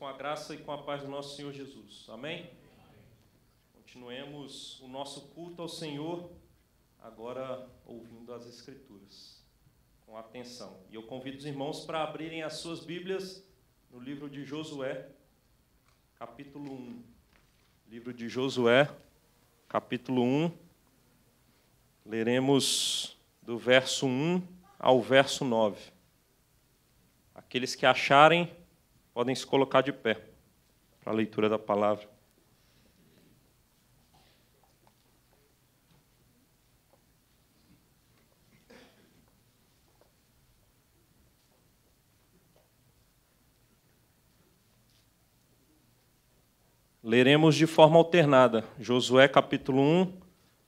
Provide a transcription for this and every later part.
com a graça e com a paz do nosso Senhor Jesus. Amém? Continuemos o nosso culto ao Senhor, agora ouvindo as Escrituras, com atenção. E eu convido os irmãos para abrirem as suas Bíblias no livro de Josué, capítulo 1. Livro de Josué, capítulo 1. Leremos do verso 1 ao verso 9. Aqueles que acharem, Podem se colocar de pé para a leitura da palavra. Leremos de forma alternada, Josué capítulo 1,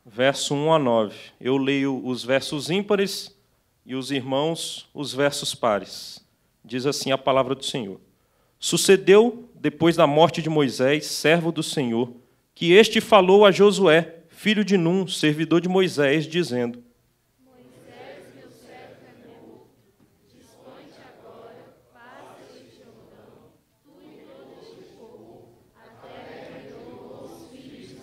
verso 1 a 9. Eu leio os versos ímpares e os irmãos os versos pares. Diz assim a palavra do Senhor. Sucedeu, depois da morte de Moisés, servo do Senhor, que este falou a Josué, filho de Num, servidor de Moisés, dizendo: Moisés, meu servo é Dispõe-te agora, Jordão, tu e todo este que eu filhos de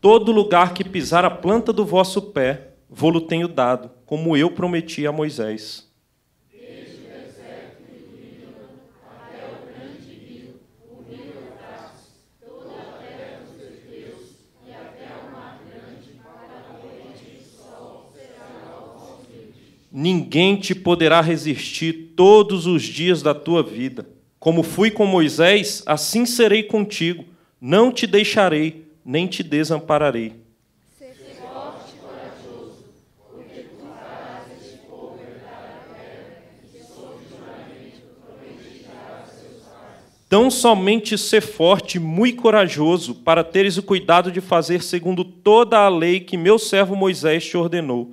Todo lugar que pisar a planta do vosso pé, vou-lo tenho dado, como eu prometi a Moisés. ninguém te poderá resistir todos os dias da tua vida. Como fui com Moisés, assim serei contigo. Não te deixarei, nem te desampararei. Tão somente ser forte, muito corajoso, para teres o cuidado de fazer segundo toda a lei que meu servo Moisés te ordenou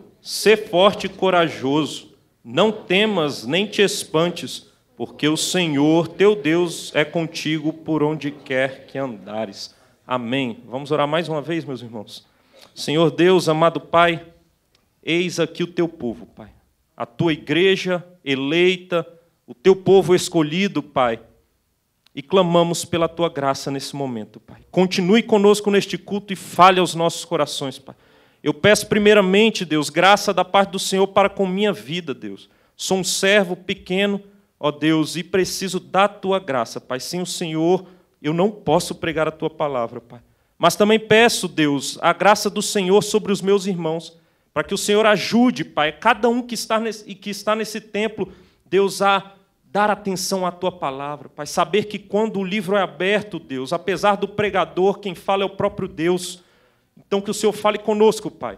Sê forte e corajoso, não temas nem te espantes, porque o Senhor teu Deus é contigo por onde quer que andares. Amém. Vamos orar mais uma vez, meus irmãos. Senhor Deus, amado Pai, eis aqui o teu povo, Pai. A tua igreja eleita, o teu povo escolhido, Pai. E clamamos pela tua graça nesse momento, Pai. Continue conosco neste culto e fale aos nossos corações, Pai. Eu peço primeiramente, Deus, graça da parte do Senhor para com minha vida, Deus. Sou um servo pequeno, ó Deus, e preciso da tua graça, Pai. Sem o Senhor, eu não posso pregar a tua palavra, Pai. Mas também peço, Deus, a graça do Senhor sobre os meus irmãos, para que o Senhor ajude, Pai, cada um que está nesse, que está nesse templo, Deus, a dar atenção à tua palavra, Pai. Saber que quando o livro é aberto, Deus, apesar do pregador, quem fala é o próprio Deus. Então, que o Senhor fale conosco, Pai.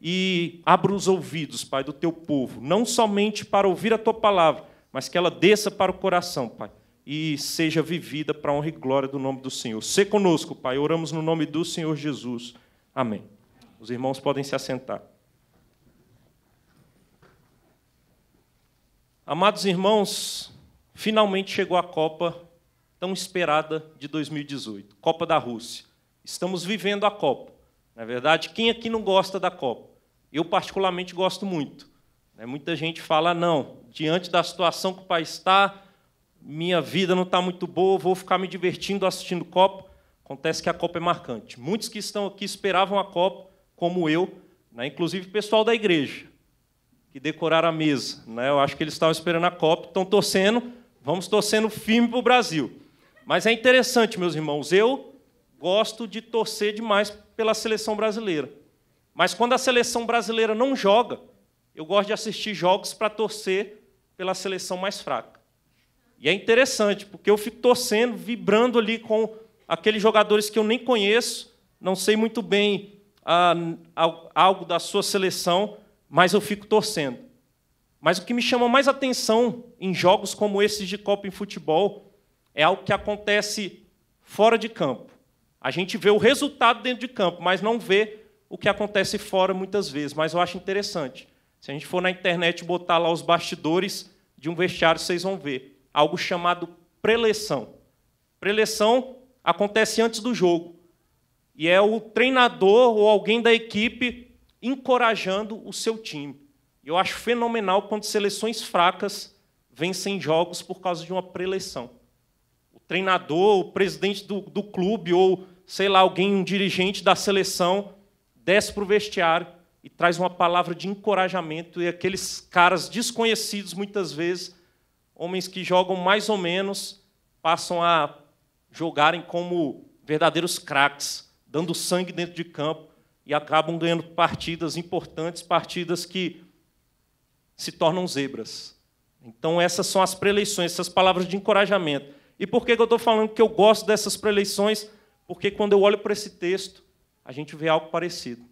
E abra os ouvidos, Pai, do teu povo, não somente para ouvir a tua palavra, mas que ela desça para o coração, Pai, e seja vivida para a honra e glória do nome do Senhor. Se conosco, Pai, oramos no nome do Senhor Jesus. Amém. Os irmãos podem se assentar. Amados irmãos, finalmente chegou a Copa tão esperada de 2018, Copa da Rússia. Estamos vivendo a Copa. Na é verdade, quem aqui não gosta da Copa? Eu, particularmente, gosto muito. Né, muita gente fala, não, diante da situação que o país está, minha vida não está muito boa, vou ficar me divertindo assistindo Copa. Acontece que a Copa é marcante. Muitos que estão aqui esperavam a Copa, como eu, né? inclusive o pessoal da igreja, que decoraram a mesa. Né? Eu acho que eles estavam esperando a Copa, estão torcendo, vamos torcendo firme para o Brasil. Mas é interessante, meus irmãos, eu gosto de torcer demais pela seleção brasileira. Mas quando a seleção brasileira não joga, eu gosto de assistir jogos para torcer pela seleção mais fraca. E é interessante, porque eu fico torcendo, vibrando ali com aqueles jogadores que eu nem conheço, não sei muito bem ah, algo da sua seleção, mas eu fico torcendo. Mas o que me chama mais atenção em jogos como esses de Copa em futebol é algo que acontece fora de campo. A gente vê o resultado dentro de campo, mas não vê o que acontece fora muitas vezes. Mas eu acho interessante. Se a gente for na internet botar lá os bastidores de um vestiário, vocês vão ver algo chamado preleção. Preleção acontece antes do jogo. E é o treinador ou alguém da equipe encorajando o seu time. Eu acho fenomenal quando seleções fracas vencem jogos por causa de uma preleção treinador, o presidente do, do clube ou, sei lá, alguém, um dirigente da seleção, desce para o vestiário e traz uma palavra de encorajamento. E aqueles caras desconhecidos, muitas vezes, homens que jogam mais ou menos, passam a jogarem como verdadeiros craques, dando sangue dentro de campo e acabam ganhando partidas importantes, partidas que se tornam zebras. Então, essas são as preleições, essas palavras de encorajamento. E por que, eu estou falando que eu gosto dessas preleições? Porque quando eu olho para esse texto, a gente vê algo parecido.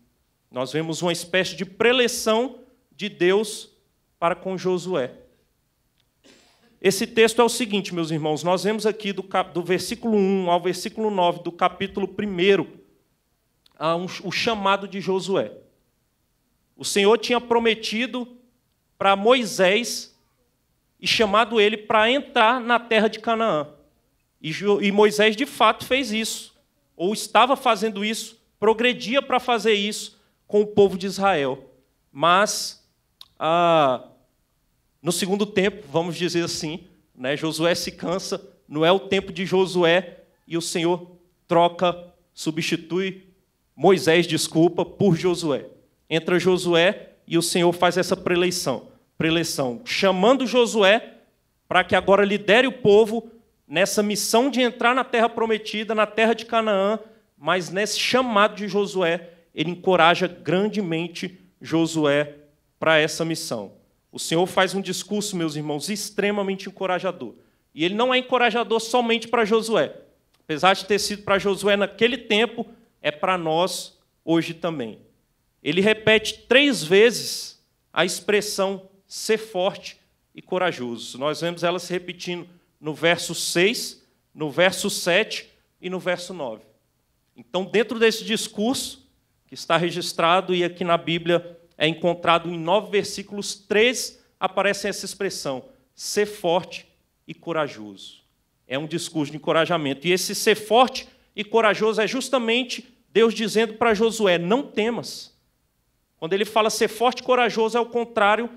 Nós vemos uma espécie de preleção de Deus para com Josué. Esse texto é o seguinte, meus irmãos, nós vemos aqui do, cap... do versículo 1 ao versículo 9 do capítulo 1 um... o chamado de Josué. O Senhor tinha prometido para Moisés e chamado ele para entrar na terra de Canaã. E Moisés de fato fez isso, ou estava fazendo isso, progredia para fazer isso com o povo de Israel. Mas, ah, no segundo tempo, vamos dizer assim, né, Josué se cansa, não é o tempo de Josué, e o Senhor troca, substitui Moisés, desculpa, por Josué. Entra Josué e o Senhor faz essa preleição, preleição chamando Josué para que agora lidere o povo nessa missão de entrar na terra prometida, na terra de Canaã, mas nesse chamado de Josué, ele encoraja grandemente Josué para essa missão. O Senhor faz um discurso, meus irmãos, extremamente encorajador. E ele não é encorajador somente para Josué. Apesar de ter sido para Josué naquele tempo, é para nós hoje também. Ele repete três vezes a expressão ser forte e corajoso. Nós vemos ela se repetindo no verso 6, no verso 7 e no verso 9. Então, dentro desse discurso, que está registrado e aqui na Bíblia é encontrado em nove versículos, três aparece essa expressão: ser forte e corajoso. É um discurso de encorajamento. E esse ser forte e corajoso é justamente Deus dizendo para Josué: não temas. Quando ele fala ser forte e corajoso, é o contrário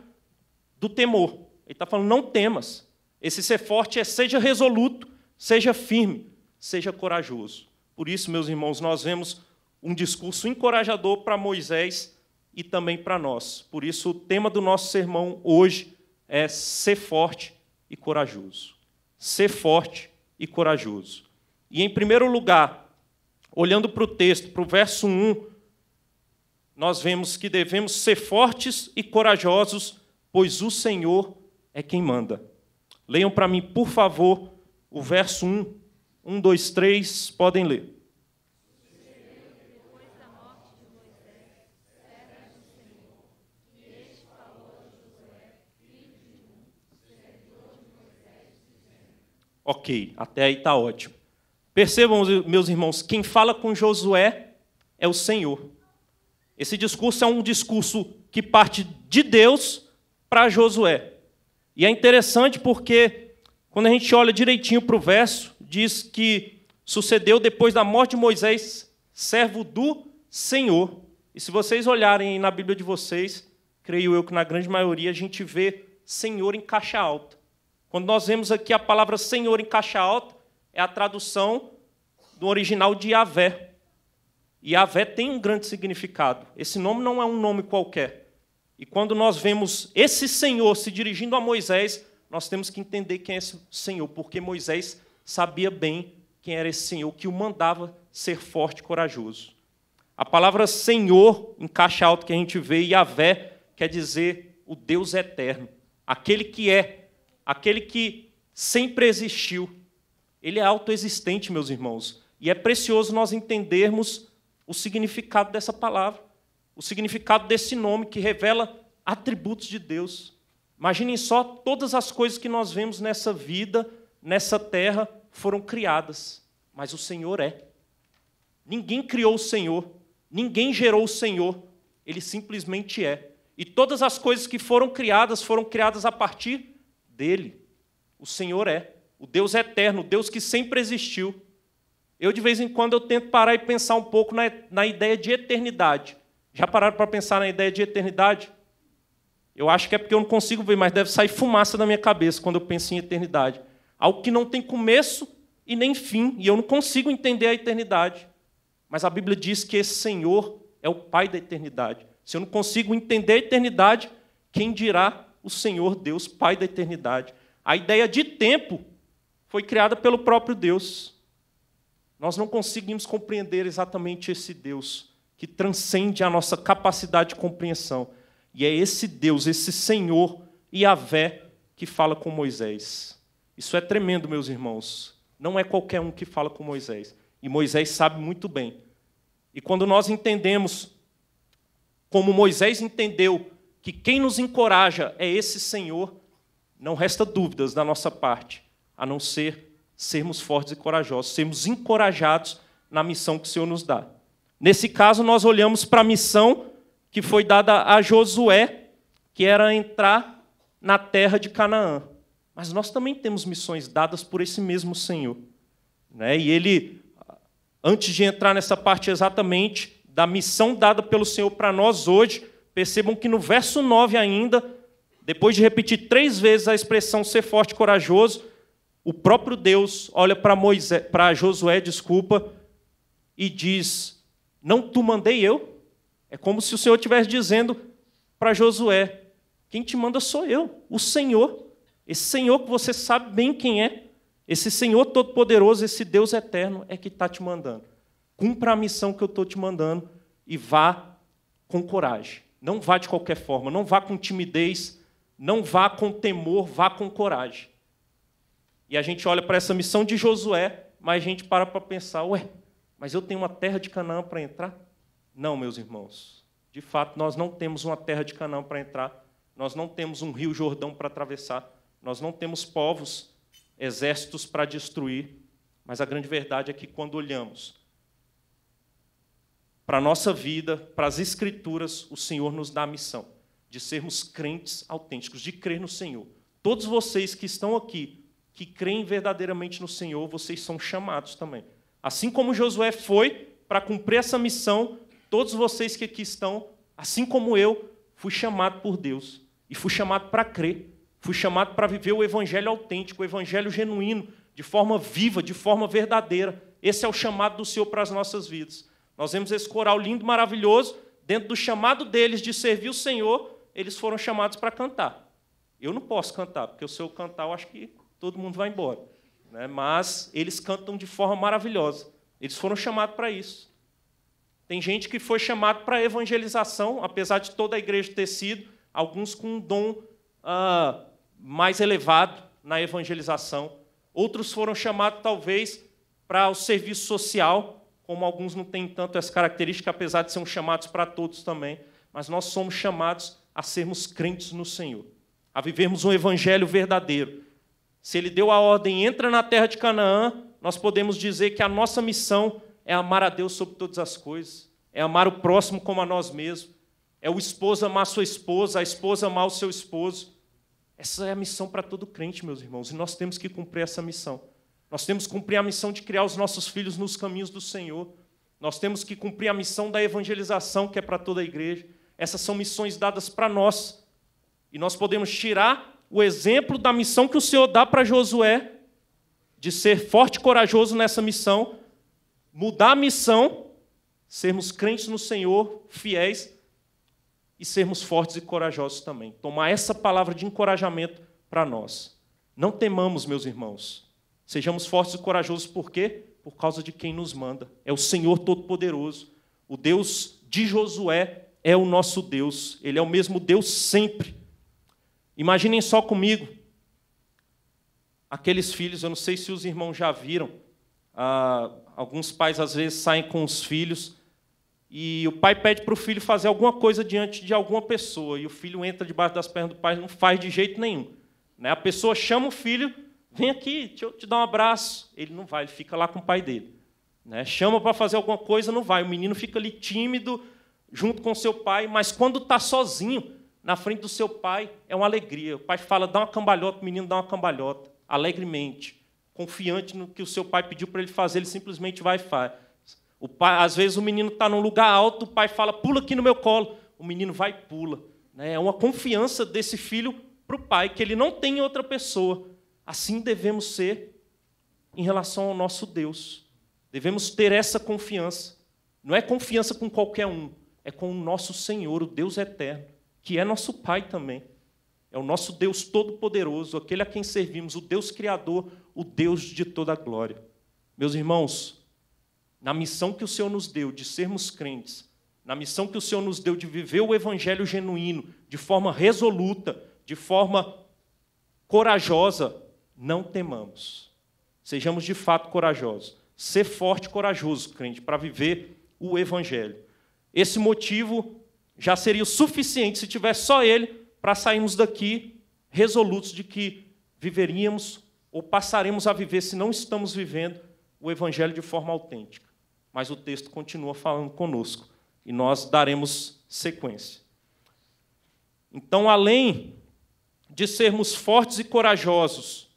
do temor. Ele está falando: não temas. Esse ser forte é seja resoluto, seja firme, seja corajoso. Por isso, meus irmãos, nós vemos um discurso encorajador para Moisés e também para nós. Por isso, o tema do nosso sermão hoje é ser forte e corajoso. Ser forte e corajoso. E, em primeiro lugar, olhando para o texto, para o verso 1, nós vemos que devemos ser fortes e corajosos, pois o Senhor é quem manda. Leiam para mim, por favor, o verso 1. 1, 2, 3, podem ler. Ok, até aí está ótimo. Percebam, meus irmãos, quem fala com Josué é o Senhor. Esse discurso é um discurso que parte de Deus para Josué. E é interessante porque, quando a gente olha direitinho para o verso, diz que sucedeu depois da morte de Moisés, servo do Senhor. E se vocês olharem na Bíblia de vocês, creio eu que na grande maioria a gente vê Senhor em caixa alta. Quando nós vemos aqui a palavra Senhor em caixa alta, é a tradução do original de Yahvé. Yahvé tem um grande significado. Esse nome não é um nome qualquer. E quando nós vemos esse Senhor se dirigindo a Moisés, nós temos que entender quem é esse Senhor, porque Moisés sabia bem quem era esse Senhor que o mandava ser forte e corajoso. A palavra Senhor, em caixa alta que a gente vê, Yahvé, quer dizer o Deus eterno, aquele que é, aquele que sempre existiu. Ele é autoexistente, meus irmãos, e é precioso nós entendermos o significado dessa palavra o significado desse nome que revela atributos de Deus. Imaginem só todas as coisas que nós vemos nessa vida, nessa terra, foram criadas, mas o Senhor é. Ninguém criou o Senhor, ninguém gerou o Senhor, ele simplesmente é. E todas as coisas que foram criadas foram criadas a partir dele. O Senhor é, o Deus é eterno, o Deus que sempre existiu. Eu de vez em quando eu tento parar e pensar um pouco na, na ideia de eternidade. Já pararam para pensar na ideia de eternidade? Eu acho que é porque eu não consigo ver, mas deve sair fumaça da minha cabeça quando eu penso em eternidade. Algo que não tem começo e nem fim, e eu não consigo entender a eternidade. Mas a Bíblia diz que esse Senhor é o Pai da eternidade. Se eu não consigo entender a eternidade, quem dirá o Senhor Deus, Pai da eternidade? A ideia de tempo foi criada pelo próprio Deus. Nós não conseguimos compreender exatamente esse Deus que transcende a nossa capacidade de compreensão. E é esse Deus, esse Senhor Yahvé, que fala com Moisés. Isso é tremendo, meus irmãos. Não é qualquer um que fala com Moisés. E Moisés sabe muito bem. E quando nós entendemos, como Moisés entendeu, que quem nos encoraja é esse Senhor, não resta dúvidas da nossa parte, a não ser sermos fortes e corajosos, sermos encorajados na missão que o Senhor nos dá. Nesse caso, nós olhamos para a missão que foi dada a Josué, que era entrar na terra de Canaã. Mas nós também temos missões dadas por esse mesmo Senhor. Né? E ele, antes de entrar nessa parte exatamente da missão dada pelo Senhor para nós hoje, percebam que no verso 9 ainda, depois de repetir três vezes a expressão ser forte e corajoso, o próprio Deus olha para Moisés, para Josué, desculpa, e diz não tu mandei eu? É como se o Senhor estivesse dizendo para Josué: quem te manda sou eu, o Senhor. Esse Senhor que você sabe bem quem é, esse Senhor Todo-Poderoso, esse Deus eterno é que está te mandando. Cumpra a missão que eu estou te mandando e vá com coragem. Não vá de qualquer forma, não vá com timidez, não vá com temor, vá com coragem. E a gente olha para essa missão de Josué, mas a gente para para pensar, ué, mas eu tenho uma terra de Canaã para entrar? Não, meus irmãos. De fato, nós não temos uma terra de Canaã para entrar, nós não temos um rio Jordão para atravessar, nós não temos povos, exércitos para destruir, mas a grande verdade é que quando olhamos para a nossa vida, para as Escrituras, o Senhor nos dá a missão de sermos crentes autênticos, de crer no Senhor. Todos vocês que estão aqui, que creem verdadeiramente no Senhor, vocês são chamados também Assim como Josué foi para cumprir essa missão, todos vocês que aqui estão, assim como eu, fui chamado por Deus e fui chamado para crer, fui chamado para viver o evangelho autêntico, o evangelho genuíno, de forma viva, de forma verdadeira. Esse é o chamado do Senhor para as nossas vidas. Nós vemos esse coral lindo, maravilhoso, dentro do chamado deles de servir o Senhor, eles foram chamados para cantar. Eu não posso cantar, porque se eu cantar, eu acho que todo mundo vai embora né? mas eles cantam de forma maravilhosa. Eles foram chamados para isso. Tem gente que foi chamado para evangelização, apesar de toda a igreja ter sido, alguns com um dom ah, mais elevado na evangelização. Outros foram chamados, talvez, para o serviço social, como alguns não têm tanto essa característica, apesar de serem chamados para todos também. Mas nós somos chamados a sermos crentes no Senhor, a vivermos um evangelho verdadeiro, se ele deu a ordem, entra na terra de Canaã, nós podemos dizer que a nossa missão é amar a Deus sobre todas as coisas, é amar o próximo como a nós mesmos, é o esposo amar sua esposa, a esposa amar o seu esposo. Essa é a missão para todo crente, meus irmãos, e nós temos que cumprir essa missão. Nós temos que cumprir a missão de criar os nossos filhos nos caminhos do Senhor. Nós temos que cumprir a missão da evangelização, que é para toda a igreja. Essas são missões dadas para nós. E nós podemos tirar o exemplo da missão que o Senhor dá para Josué, de ser forte e corajoso nessa missão, mudar a missão, sermos crentes no Senhor, fiéis e sermos fortes e corajosos também. Tomar essa palavra de encorajamento para nós. Não temamos, meus irmãos. Sejamos fortes e corajosos por quê? Por causa de quem nos manda. É o Senhor Todo-Poderoso. O Deus de Josué é o nosso Deus. Ele é o mesmo Deus sempre. Imaginem só comigo aqueles filhos, eu não sei se os irmãos já viram, ah, alguns pais às vezes saem com os filhos e o pai pede para o filho fazer alguma coisa diante de alguma pessoa e o filho entra debaixo das pernas do pai e não faz de jeito nenhum. Né? A pessoa chama o filho, vem aqui, deixa eu te dar um abraço. Ele não vai, ele fica lá com o pai dele. Né? Chama para fazer alguma coisa, não vai. O menino fica ali tímido, junto com seu pai, mas quando está sozinho, na frente do seu pai é uma alegria. O pai fala, dá uma cambalhota, o menino dá uma cambalhota, alegremente, confiante no que o seu pai pediu para ele fazer, ele simplesmente vai e faz. O pai, às vezes o menino está num lugar alto, o pai fala, pula aqui no meu colo. O menino vai e pula. Né? É uma confiança desse filho para o pai, que ele não tem em outra pessoa. Assim devemos ser em relação ao nosso Deus. Devemos ter essa confiança. Não é confiança com qualquer um, é com o nosso Senhor, o Deus eterno que é nosso Pai também. É o nosso Deus Todo-Poderoso, aquele a quem servimos, o Deus Criador, o Deus de toda a glória. Meus irmãos, na missão que o Senhor nos deu de sermos crentes, na missão que o Senhor nos deu de viver o Evangelho genuíno, de forma resoluta, de forma corajosa, não temamos. Sejamos de fato corajosos. Ser forte e corajoso, crente, para viver o Evangelho. Esse motivo já seria o suficiente se tivesse só ele para sairmos daqui resolutos de que viveríamos ou passaremos a viver se não estamos vivendo o evangelho de forma autêntica. Mas o texto continua falando conosco e nós daremos sequência. Então, além de sermos fortes e corajosos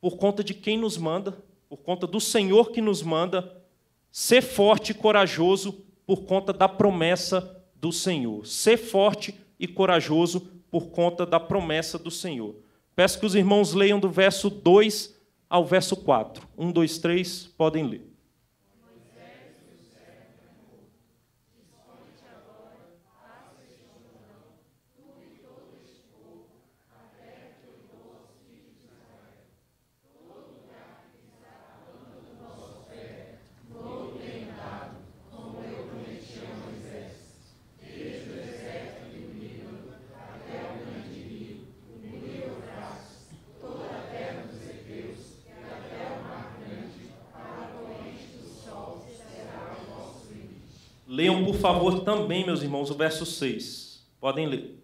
por conta de quem nos manda, por conta do Senhor que nos manda, ser forte e corajoso por conta da promessa do Senhor. Ser forte e corajoso por conta da promessa do Senhor. Peço que os irmãos leiam do verso 2 ao verso 4. 1, 2, 3, podem ler. Leiam, por favor, também, meus irmãos, o verso 6. Podem ler.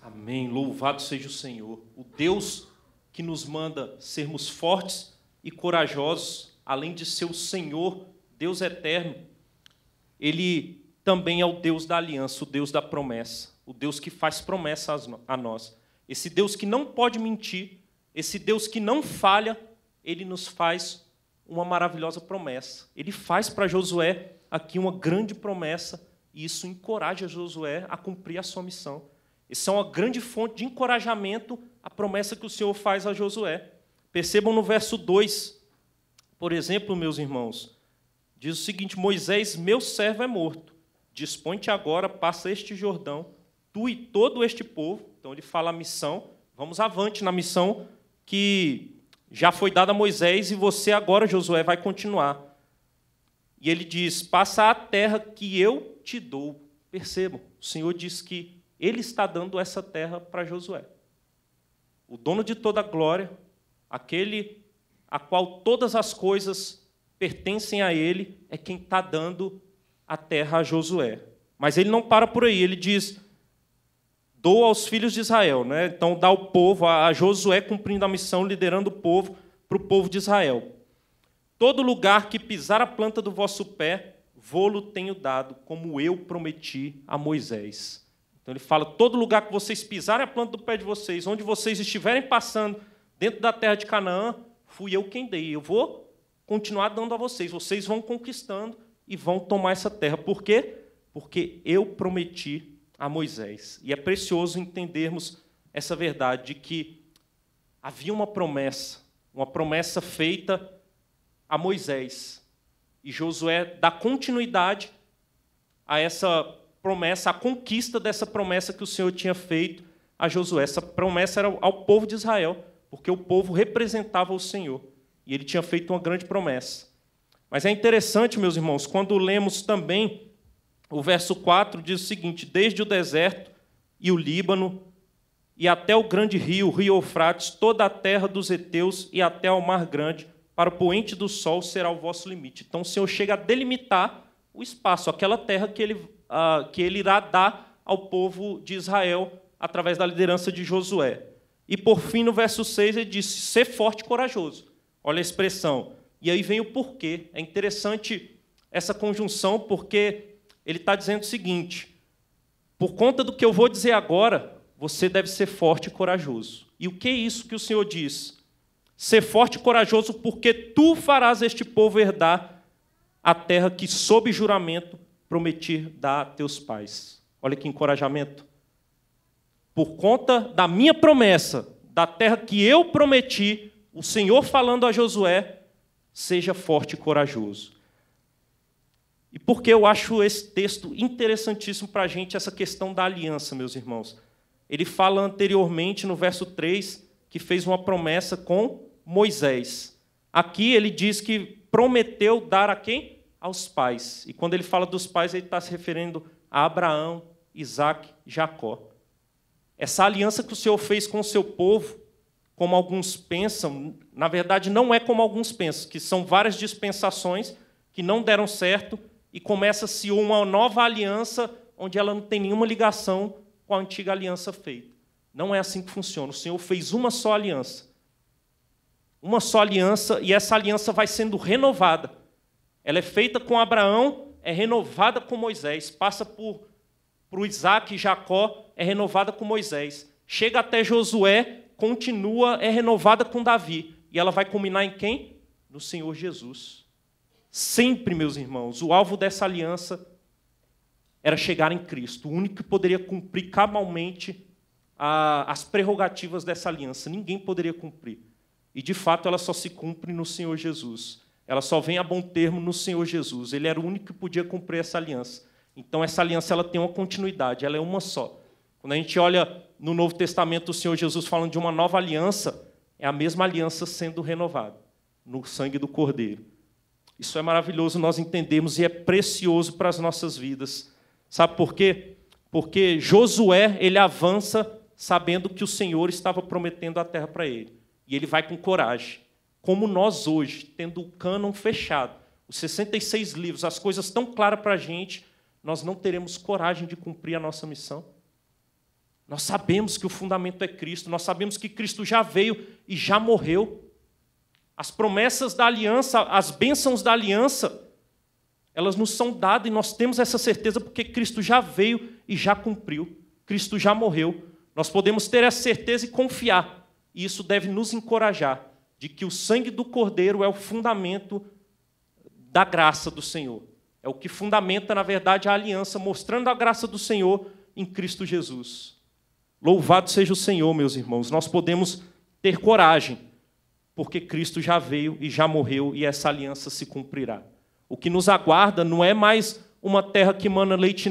Amém. Louvado seja o Senhor, o Deus que nos manda sermos fortes e corajosos, além de ser o Senhor, Deus eterno. Ele também é o Deus da aliança, o Deus da promessa, o Deus que faz promessa a nós. Esse Deus que não pode mentir, esse Deus que não falha, ele nos faz uma maravilhosa promessa. Ele faz para Josué aqui uma grande promessa e isso encoraja Josué a cumprir a sua missão. Isso é uma grande fonte de encorajamento a promessa que o Senhor faz a Josué. Percebam no verso 2, por exemplo, meus irmãos, diz o seguinte: Moisés, meu servo é morto. Dispõe-te agora, passa este Jordão, tu e todo este povo, então ele fala a missão, vamos avante na missão que já foi dada a Moisés e você agora, Josué, vai continuar. E ele diz: Passa a terra que eu te dou. Percebam, o Senhor diz que ele está dando essa terra para Josué. O dono de toda a glória, aquele a qual todas as coisas pertencem a ele, é quem está dando a terra a Josué. Mas ele não para por aí, ele diz: dou aos filhos de Israel. Né? Então, dá o povo, a Josué cumprindo a missão, liderando o povo para o povo de Israel. Todo lugar que pisar a planta do vosso pé, vou lo tenho dado, como eu prometi a Moisés. Então ele fala: todo lugar que vocês pisarem a planta do pé de vocês, onde vocês estiverem passando dentro da terra de Canaã, fui eu quem dei. Eu vou continuar dando a vocês. Vocês vão conquistando e vão tomar essa terra. Por quê? Porque eu prometi a Moisés. E é precioso entendermos essa verdade de que havia uma promessa, uma promessa feita a Moisés. E Josué dá continuidade a essa promessa, a conquista dessa promessa que o Senhor tinha feito a Josué. Essa promessa era ao povo de Israel, porque o povo representava o Senhor. E ele tinha feito uma grande promessa. Mas é interessante, meus irmãos, quando lemos também o verso 4 diz o seguinte: Desde o deserto e o Líbano, e até o grande rio, o rio Eufrates, toda a terra dos heteus e até ao mar grande, para o poente do sol será o vosso limite. Então o Senhor chega a delimitar o espaço, aquela terra que ele, uh, que ele irá dar ao povo de Israel através da liderança de Josué. E por fim, no verso 6, ele disse: ser forte e corajoso. Olha a expressão. E aí vem o porquê. É interessante essa conjunção, porque ele está dizendo o seguinte: por conta do que eu vou dizer agora, você deve ser forte e corajoso. E o que é isso que o Senhor diz? Ser forte e corajoso, porque tu farás este povo herdar a terra que, sob juramento, prometi dar a teus pais. Olha que encorajamento. Por conta da minha promessa, da terra que eu prometi, o Senhor falando a Josué, seja forte e corajoso. E por que eu acho esse texto interessantíssimo para a gente, essa questão da aliança, meus irmãos? Ele fala anteriormente, no verso 3, que fez uma promessa com Moisés. Aqui ele diz que prometeu dar a quem? Aos pais. E quando ele fala dos pais, ele está se referindo a Abraão, Isaac, Jacó. Essa aliança que o Senhor fez com o seu povo, como alguns pensam, na verdade não é como alguns pensam, que são várias dispensações que não deram certo e começa-se uma nova aliança onde ela não tem nenhuma ligação com a antiga aliança feita. Não é assim que funciona. O Senhor fez uma só aliança. Uma só aliança, e essa aliança vai sendo renovada. Ela é feita com Abraão, é renovada com Moisés, passa por, por Isaac e Jacó, é renovada com Moisés. Chega até Josué, continua, é renovada com Davi. E ela vai culminar em quem? No Senhor Jesus. Sempre, meus irmãos, o alvo dessa aliança era chegar em Cristo, o único que poderia cumprir cabalmente a, as prerrogativas dessa aliança. Ninguém poderia cumprir. E, de fato, ela só se cumpre no Senhor Jesus. Ela só vem a bom termo no Senhor Jesus. Ele era o único que podia cumprir essa aliança. Então, essa aliança ela tem uma continuidade, ela é uma só. Quando a gente olha no Novo Testamento o Senhor Jesus falando de uma nova aliança, é a mesma aliança sendo renovada no sangue do Cordeiro. Isso é maravilhoso, nós entendemos e é precioso para as nossas vidas. Sabe por quê? Porque Josué, ele avança sabendo que o Senhor estava prometendo a terra para ele. E ele vai com coragem. Como nós hoje, tendo o cânon fechado, os 66 livros, as coisas tão claras para a gente, nós não teremos coragem de cumprir a nossa missão. Nós sabemos que o fundamento é Cristo, nós sabemos que Cristo já veio e já morreu as promessas da aliança, as bênçãos da aliança, elas nos são dadas e nós temos essa certeza porque Cristo já veio e já cumpriu. Cristo já morreu. Nós podemos ter essa certeza e confiar. E isso deve nos encorajar de que o sangue do Cordeiro é o fundamento da graça do Senhor. É o que fundamenta, na verdade, a aliança, mostrando a graça do Senhor em Cristo Jesus. Louvado seja o Senhor, meus irmãos. Nós podemos ter coragem porque Cristo já veio e já morreu e essa aliança se cumprirá. O que nos aguarda não é mais uma terra que mana leite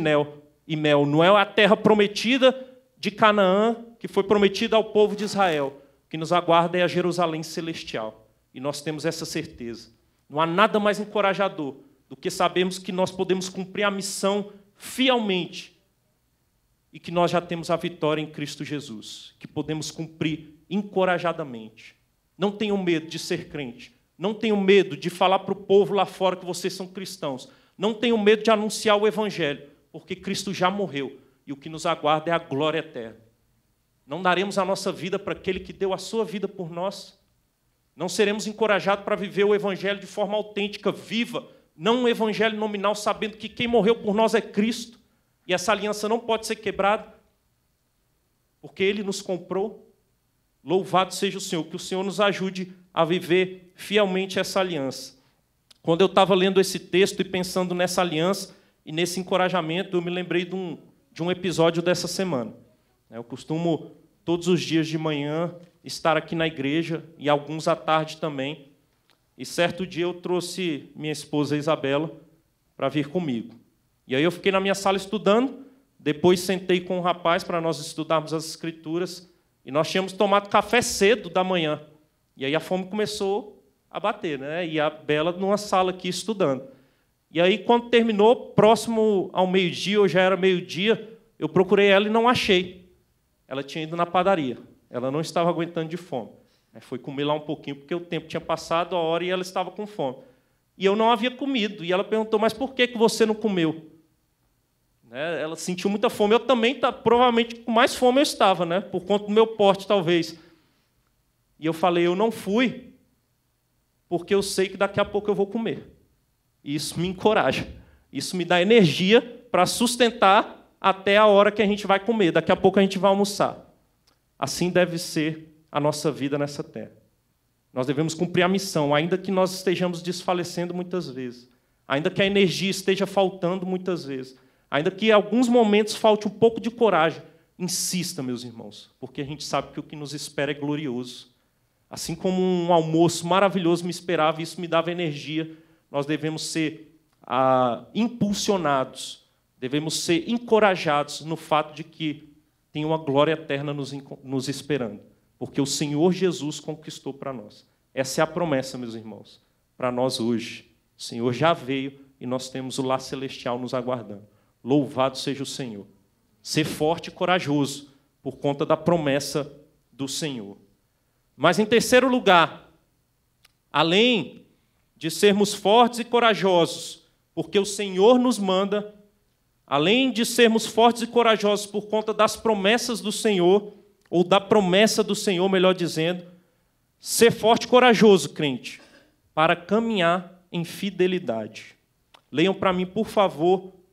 e mel, não é a terra prometida de Canaã que foi prometida ao povo de Israel. O que nos aguarda é a Jerusalém celestial. E nós temos essa certeza. Não há nada mais encorajador do que sabermos que nós podemos cumprir a missão fielmente e que nós já temos a vitória em Cristo Jesus, que podemos cumprir encorajadamente. Não tenham medo de ser crente. Não tenham medo de falar para o povo lá fora que vocês são cristãos. Não tenham medo de anunciar o Evangelho, porque Cristo já morreu e o que nos aguarda é a glória eterna. Não daremos a nossa vida para aquele que deu a sua vida por nós. Não seremos encorajados para viver o Evangelho de forma autêntica, viva, não um Evangelho nominal, sabendo que quem morreu por nós é Cristo e essa aliança não pode ser quebrada, porque Ele nos comprou Louvado seja o Senhor, que o Senhor nos ajude a viver fielmente essa aliança. Quando eu estava lendo esse texto e pensando nessa aliança e nesse encorajamento, eu me lembrei de um, de um episódio dessa semana. Eu costumo, todos os dias de manhã, estar aqui na igreja e alguns à tarde também. E certo dia eu trouxe minha esposa Isabela para vir comigo. E aí eu fiquei na minha sala estudando, depois sentei com o um rapaz para nós estudarmos as escrituras. E nós tínhamos tomado café cedo da manhã. E aí a fome começou a bater, né? E a Bela numa sala aqui estudando. E aí, quando terminou, próximo ao meio-dia, ou já era meio-dia, eu procurei ela e não achei. Ela tinha ido na padaria. Ela não estava aguentando de fome. Aí foi comer lá um pouquinho, porque o tempo tinha passado, a hora, e ela estava com fome. E eu não havia comido. E ela perguntou, mas por que, que você não comeu? Né? Ela sentiu muita fome. Eu também, tá, provavelmente, com mais fome eu estava, né? por conta do meu porte, talvez. E eu falei: eu não fui, porque eu sei que daqui a pouco eu vou comer. E isso me encoraja. Isso me dá energia para sustentar até a hora que a gente vai comer. Daqui a pouco a gente vai almoçar. Assim deve ser a nossa vida nessa terra. Nós devemos cumprir a missão, ainda que nós estejamos desfalecendo muitas vezes, ainda que a energia esteja faltando muitas vezes, Ainda que em alguns momentos falte um pouco de coragem, insista, meus irmãos, porque a gente sabe que o que nos espera é glorioso. Assim como um almoço maravilhoso me esperava, e isso me dava energia, nós devemos ser ah, impulsionados, devemos ser encorajados no fato de que tem uma glória eterna nos, nos esperando, porque o Senhor Jesus conquistou para nós. Essa é a promessa, meus irmãos, para nós hoje. O Senhor já veio e nós temos o lar celestial nos aguardando. Louvado seja o Senhor. Ser forte e corajoso por conta da promessa do Senhor. Mas em terceiro lugar, além de sermos fortes e corajosos, porque o Senhor nos manda, além de sermos fortes e corajosos por conta das promessas do Senhor, ou da promessa do Senhor, melhor dizendo, ser forte e corajoso, crente, para caminhar em fidelidade. Leiam para mim, por favor,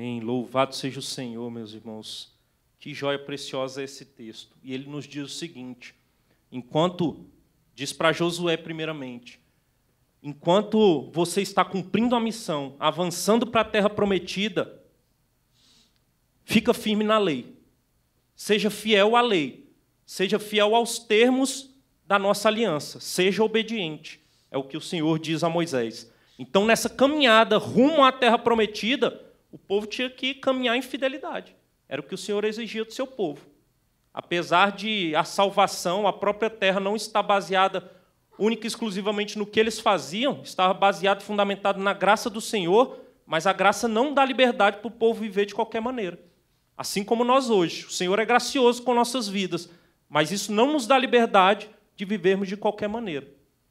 Amém. Louvado seja o Senhor, meus irmãos. Que joia preciosa é esse texto. E ele nos diz o seguinte: enquanto, diz para Josué, primeiramente, enquanto você está cumprindo a missão, avançando para a terra prometida, fica firme na lei. Seja fiel à lei. Seja fiel aos termos da nossa aliança. Seja obediente. É o que o Senhor diz a Moisés. Então, nessa caminhada rumo à terra prometida, o povo tinha que caminhar em fidelidade. Era o que o Senhor exigia do seu povo. Apesar de a salvação, a própria terra não está baseada única e exclusivamente no que eles faziam, estava baseado, e fundamentado na graça do Senhor, mas a graça não dá liberdade para o povo viver de qualquer maneira. Assim como nós hoje. O Senhor é gracioso com nossas vidas, mas isso não nos dá liberdade de vivermos de qualquer maneira.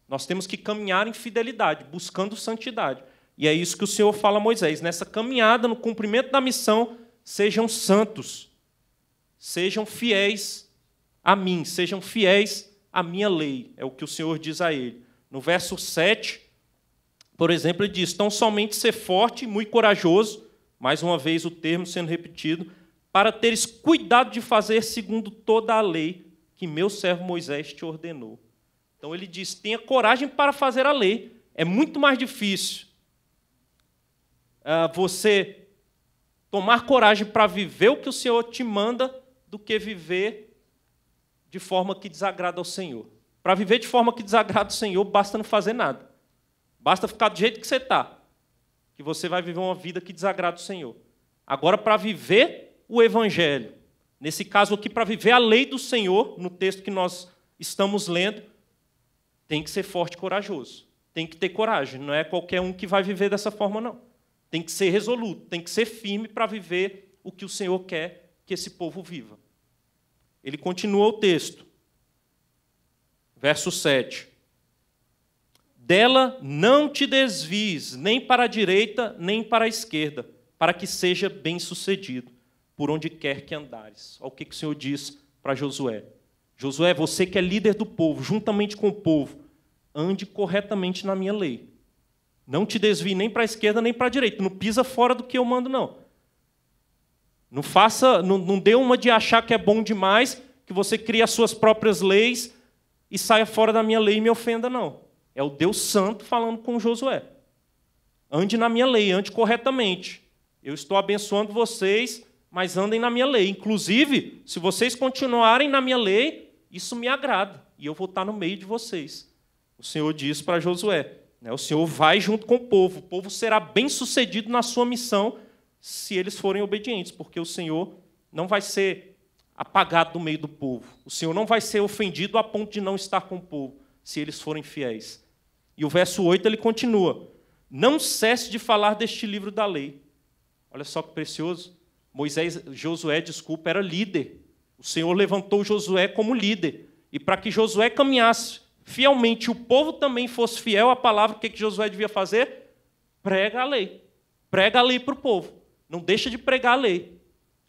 Nós temos que caminhar em fidelidade, buscando santidade. E é isso que o Senhor fala a Moisés: nessa caminhada, no cumprimento da missão, sejam santos, sejam fiéis a mim, sejam fiéis à minha lei. É o que o Senhor diz a ele. No verso 7, por exemplo, ele diz: Tão somente ser forte e muito corajoso, mais uma vez o termo sendo repetido, para teres cuidado de fazer segundo toda a lei que meu servo Moisés te ordenou. Então ele diz: tenha coragem para fazer a lei. É muito mais difícil ah, você tomar coragem para viver o que o Senhor te manda do que viver de forma que desagrada ao Senhor. Para viver de forma que desagrada ao Senhor, basta não fazer nada. Basta ficar do jeito que você está, que você vai viver uma vida que desagrada ao Senhor. Agora, para viver o Evangelho, nesse caso aqui, para viver a lei do Senhor, no texto que nós estamos lendo, tem que ser forte e corajoso. Tem que ter coragem. Não é qualquer um que vai viver dessa forma, não. Tem que ser resoluto, tem que ser firme para viver o que o Senhor quer que esse povo viva. Ele continua o texto. Verso 7. Dela não te desvies, nem para a direita, nem para a esquerda, para que seja bem-sucedido por onde quer que andares. Olha o que, que o Senhor diz para Josué. Josué, você que é líder do povo, juntamente com o povo, ande corretamente na minha lei. Não te desvie nem para a esquerda nem para a direita. Não pisa fora do que eu mando, não. Não faça, não, não dê uma de achar que é bom demais, que você cria as suas próprias leis e saia fora da minha lei e me ofenda, não. É o Deus Santo falando com Josué. Ande na minha lei, ande corretamente. Eu estou abençoando vocês, mas andem na minha lei. Inclusive, se vocês continuarem na minha lei, isso me agrada e eu vou estar no meio de vocês. O Senhor diz para Josué: né? O Senhor vai junto com o povo. O povo será bem sucedido na sua missão se eles forem obedientes, porque o Senhor não vai ser apagado do meio do povo. O Senhor não vai ser ofendido a ponto de não estar com o povo, se eles forem fiéis. E o verso 8 ele continua: Não cesse de falar deste livro da lei. Olha só que precioso. Moisés, Josué, desculpa, era líder. O Senhor levantou Josué como líder. E para que Josué caminhasse fielmente o povo também fosse fiel à palavra, o que, que Josué devia fazer? Prega a lei. Prega a lei para o povo. Não deixa de pregar a lei.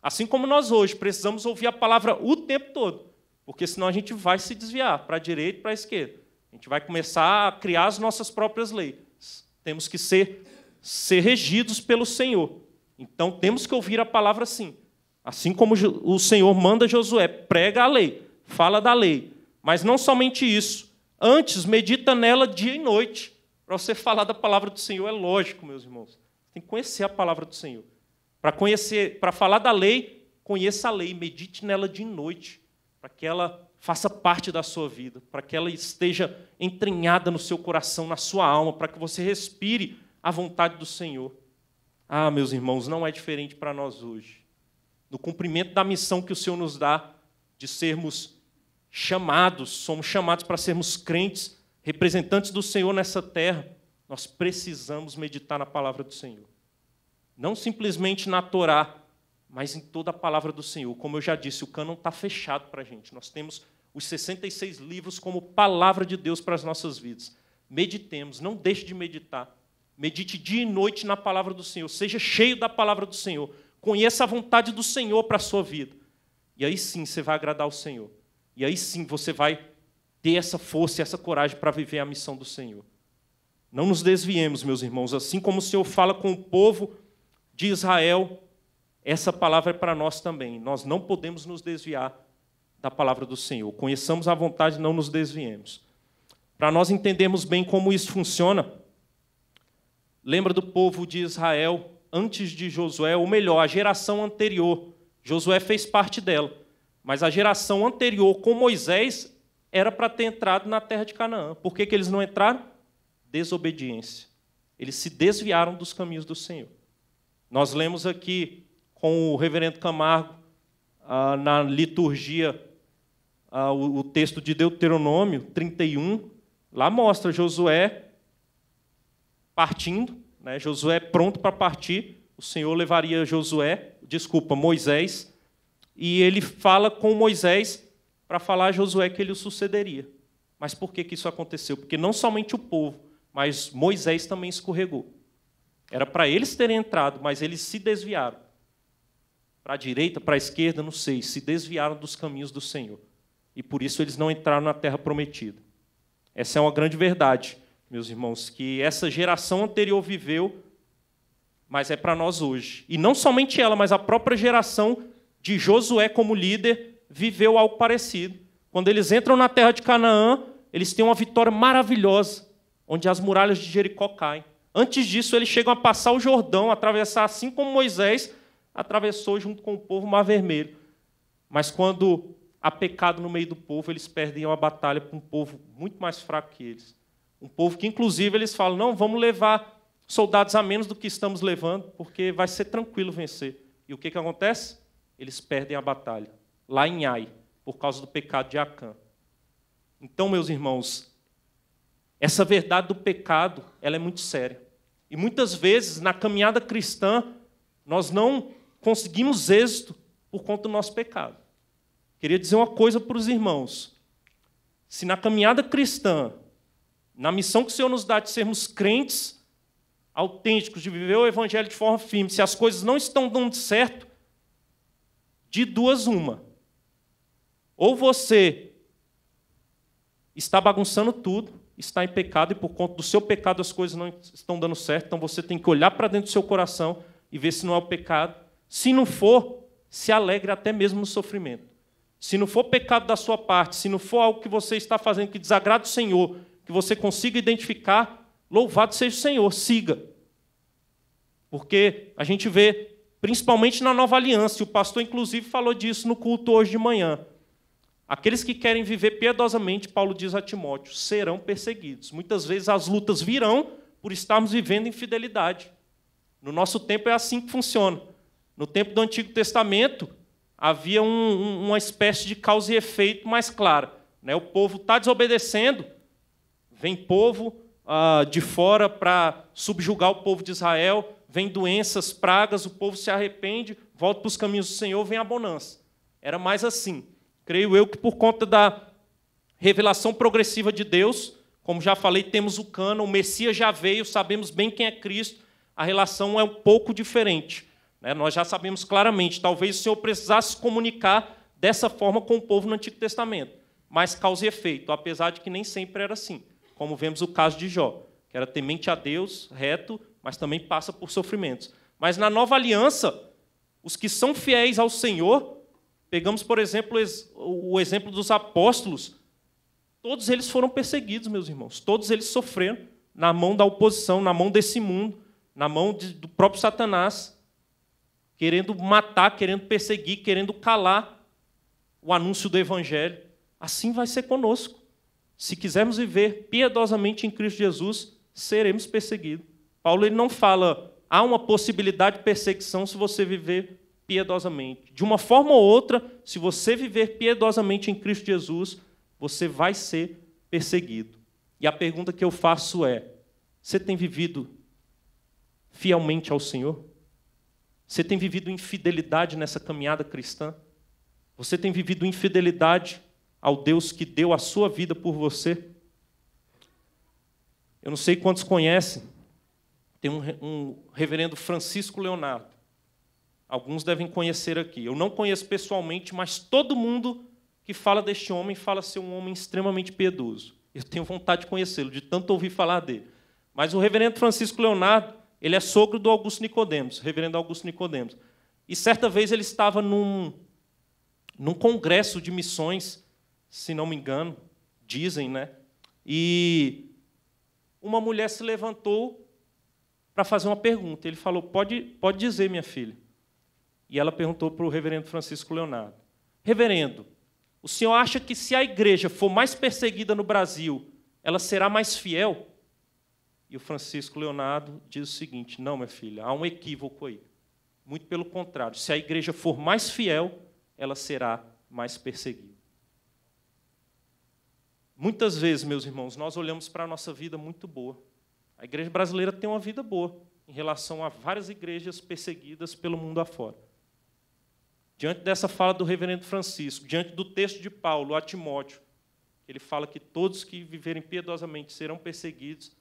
Assim como nós hoje precisamos ouvir a palavra o tempo todo, porque senão a gente vai se desviar para a direita e para a esquerda. A gente vai começar a criar as nossas próprias leis. Temos que ser, ser regidos pelo Senhor. Então temos que ouvir a palavra sim. Assim como o Senhor manda Josué, prega a lei, fala da lei. Mas não somente isso. Antes, medita nela dia e noite. Para você falar da palavra do Senhor, é lógico, meus irmãos. Tem que conhecer a palavra do Senhor. Para conhecer, para falar da lei, conheça a lei, medite nela de noite, para que ela faça parte da sua vida, para que ela esteja entranhada no seu coração, na sua alma, para que você respire a vontade do Senhor. Ah, meus irmãos, não é diferente para nós hoje. No cumprimento da missão que o Senhor nos dá de sermos chamados, somos chamados para sermos crentes, representantes do Senhor nessa terra, nós precisamos meditar na palavra do Senhor. Não simplesmente na Torá, mas em toda a palavra do Senhor. Como eu já disse, o cânon está fechado para a gente. Nós temos os 66 livros como palavra de Deus para as nossas vidas. Meditemos, não deixe de meditar. Medite dia e noite na palavra do Senhor. Seja cheio da palavra do Senhor. Conheça a vontade do Senhor para a sua vida. E aí sim você vai agradar ao Senhor. E aí sim você vai ter essa força, essa coragem para viver a missão do Senhor. Não nos desviemos, meus irmãos, assim como o Senhor fala com o povo de Israel, essa palavra é para nós também. Nós não podemos nos desviar da palavra do Senhor. Conheçamos a vontade, não nos desviemos. Para nós entendermos bem como isso funciona, lembra do povo de Israel antes de Josué, ou melhor, a geração anterior. Josué fez parte dela. Mas a geração anterior com Moisés era para ter entrado na terra de Canaã. Por que, que eles não entraram? Desobediência. Eles se desviaram dos caminhos do Senhor. Nós lemos aqui com o reverendo Camargo, ah, na liturgia, ah, o texto de Deuteronômio 31, lá mostra Josué partindo, né? Josué pronto para partir, o Senhor levaria Josué, desculpa, Moisés, e ele fala com Moisés para falar a Josué que ele o sucederia. Mas por que, que isso aconteceu? Porque não somente o povo, mas Moisés também escorregou. Era para eles terem entrado, mas eles se desviaram. Para a direita, para a esquerda, não sei, se desviaram dos caminhos do Senhor. E por isso eles não entraram na terra prometida. Essa é uma grande verdade, meus irmãos, que essa geração anterior viveu, mas é para nós hoje. E não somente ela, mas a própria geração de Josué como líder, viveu algo parecido. Quando eles entram na terra de Canaã, eles têm uma vitória maravilhosa, onde as muralhas de Jericó caem. Antes disso, eles chegam a passar o Jordão, atravessar assim como Moisés atravessou junto com o povo o Mar Vermelho. Mas quando há pecado no meio do povo, eles perdem uma batalha para um povo muito mais fraco que eles. Um povo que, inclusive, eles falam: não, vamos levar soldados a menos do que estamos levando, porque vai ser tranquilo vencer. E o que, que acontece? eles perdem a batalha, lá em Ai, por causa do pecado de Acã. Então, meus irmãos, essa verdade do pecado, ela é muito séria. E muitas vezes, na caminhada cristã, nós não conseguimos êxito por conta do nosso pecado. Queria dizer uma coisa para os irmãos. Se na caminhada cristã, na missão que o Senhor nos dá de sermos crentes autênticos, de viver o Evangelho de forma firme, se as coisas não estão dando certo, de duas uma. Ou você está bagunçando tudo, está em pecado e por conta do seu pecado as coisas não estão dando certo, então você tem que olhar para dentro do seu coração e ver se não é o pecado. Se não for, se alegre até mesmo no sofrimento. Se não for pecado da sua parte, se não for algo que você está fazendo que desagrada o Senhor, que você consiga identificar, louvado seja o Senhor, siga. Porque a gente vê principalmente na nova aliança. E o pastor, inclusive, falou disso no culto hoje de manhã. Aqueles que querem viver piedosamente, Paulo diz a Timóteo, serão perseguidos. Muitas vezes as lutas virão por estarmos vivendo em fidelidade. No nosso tempo é assim que funciona. No tempo do Antigo Testamento, havia um, um, uma espécie de causa e efeito mais clara. Né? O povo está desobedecendo, vem povo uh, de fora para subjugar o povo de Israel, vem doenças, pragas, o povo se arrepende, volta para os caminhos do Senhor, vem a bonança. Era mais assim. Creio eu que por conta da revelação progressiva de Deus, como já falei, temos o cano, o Messias já veio, sabemos bem quem é Cristo, a relação é um pouco diferente. Né? Nós já sabemos claramente. Talvez o Senhor precisasse comunicar dessa forma com o povo no Antigo Testamento, mas causa e efeito, apesar de que nem sempre era assim, como vemos o caso de Jó, que era temente a Deus, reto, mas também passa por sofrimentos. Mas na nova aliança, os que são fiéis ao Senhor, pegamos, por exemplo, o exemplo dos apóstolos, todos eles foram perseguidos, meus irmãos, todos eles sofreram na mão da oposição, na mão desse mundo, na mão de, do próprio Satanás, querendo matar, querendo perseguir, querendo calar o anúncio do Evangelho. Assim vai ser conosco. Se quisermos viver piedosamente em Cristo Jesus, seremos perseguidos. Paulo ele não fala há uma possibilidade de perseguição se você viver piedosamente. De uma forma ou outra, se você viver piedosamente em Cristo Jesus, você vai ser perseguido. E a pergunta que eu faço é: você tem vivido fielmente ao Senhor? Você tem vivido infidelidade nessa caminhada cristã? Você tem vivido infidelidade ao Deus que deu a sua vida por você? Eu não sei quantos conhecem, tem um, um reverendo Francisco Leonardo. Alguns devem conhecer aqui. Eu não conheço pessoalmente, mas todo mundo que fala deste homem fala ser um homem extremamente piedoso. Eu tenho vontade de conhecê-lo, de tanto ouvir falar dele. Mas o reverendo Francisco Leonardo, ele é sogro do Augusto Nicodemos, reverendo Augusto Nicodemos. E certa vez ele estava num, num congresso de missões, se não me engano, dizem, né? E uma mulher se levantou para fazer uma pergunta. Ele falou: pode, pode dizer, minha filha. E ela perguntou para o reverendo Francisco Leonardo: Reverendo, o senhor acha que se a igreja for mais perseguida no Brasil, ela será mais fiel? E o Francisco Leonardo diz o seguinte: Não, minha filha, há um equívoco aí. Muito pelo contrário, se a igreja for mais fiel, ela será mais perseguida. Muitas vezes, meus irmãos, nós olhamos para a nossa vida muito boa a igreja brasileira tem uma vida boa em relação a várias igrejas perseguidas pelo mundo afora. Diante dessa fala do reverendo Francisco, diante do texto de Paulo a Timóteo, ele fala que todos que viverem piedosamente serão perseguidos,